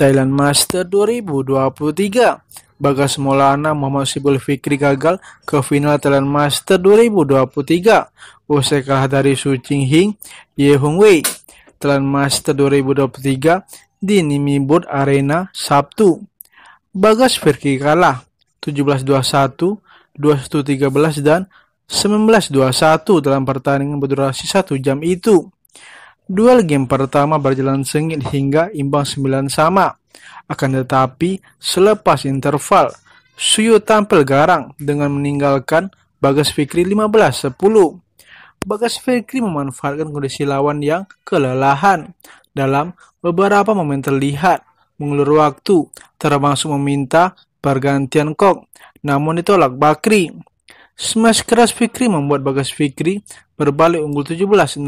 Thailand Master 2023. Bagas Maulana Muhammad Sibul Fikri gagal ke final Thailand Master 2023 usai kalah dari Su Ching Hing Ye Hong Wei. Thailand Master 2023 di Nimibut Arena Sabtu. Bagas Fikri kalah 17-21, 21-13 dan 19-21 dalam pertandingan berdurasi 1 jam itu. Duel game pertama berjalan sengit hingga imbang 9 sama. Akan tetapi, selepas interval, Suyu tampil garang dengan meninggalkan Bagas Fikri 15-10. Bagas Fikri memanfaatkan kondisi lawan yang kelelahan. Dalam beberapa momen terlihat, mengulur waktu, termasuk meminta pergantian kok, namun ditolak Bakri. Smash keras Fikri membuat Bagas Fikri berbalik unggul 17-16.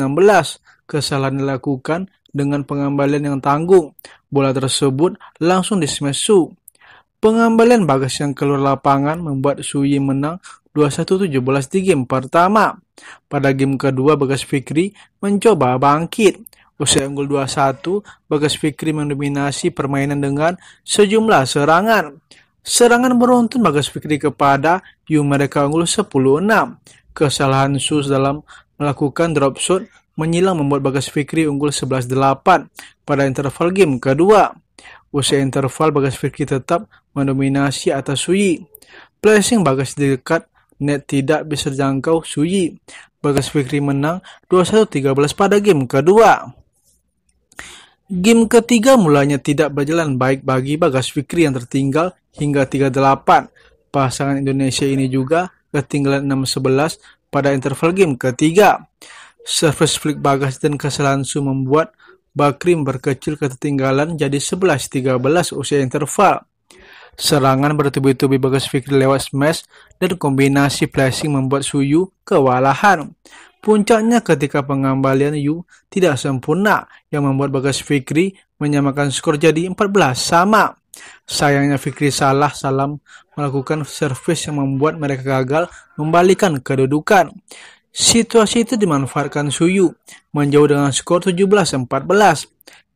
Kesalahan dilakukan dengan pengambilan yang tangguh. Bola tersebut langsung di smash Su. Pengambilan Bagas yang keluar lapangan membuat Suyi menang 21-17 di game pertama. Pada game kedua, Bagas Fikri mencoba bangkit. Usai unggul 21, Bagas Fikri mendominasi permainan dengan sejumlah serangan. Serangan beruntun Bagas Fikri kepada Yu mereka unggul 10-6. Kesalahan Sus dalam melakukan drop shot menyilang membuat Bagas Fikri unggul 11-8 pada interval game kedua. Usai interval, Bagas Fikri tetap mendominasi atas Suyi. Placing Bagas di dekat net tidak bisa jangkau Suyi. Bagas Fikri menang 21-13 pada game kedua. Game ketiga mulanya tidak berjalan baik bagi Bagas Fikri yang tertinggal hingga 3-8. Pasangan Indonesia ini juga ketinggalan 6-11 pada interval game ketiga. Service flick Bagas dan kesalahan Su membuat Bakrim berkecil ketertinggalan jadi 11-13 usia interval. Serangan bertubi-tubi Bagas Fikri lewat smash dan kombinasi flashing membuat Suyu kewalahan. Puncaknya ketika pengembalian Yu tidak sempurna yang membuat Bagas Fikri menyamakan skor jadi 14 sama. Sayangnya Fikri salah salam melakukan servis yang membuat mereka gagal membalikan kedudukan. Situasi itu dimanfaatkan Suyu menjauh dengan skor 17-14.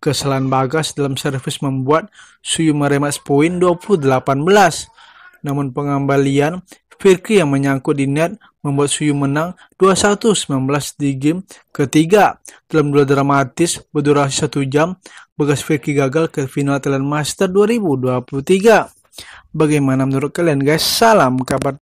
Kesalahan Bagas dalam servis membuat Suyu meremas poin 28. 18 Namun pengembalian Fikri yang menyangkut di net membuat Suyu menang 2-1-19 di game ketiga. Dalam duel dramatis berdurasi satu jam, Bagas Vicky gagal ke final Thailand Master 2023. Bagaimana menurut kalian guys? Salam kabar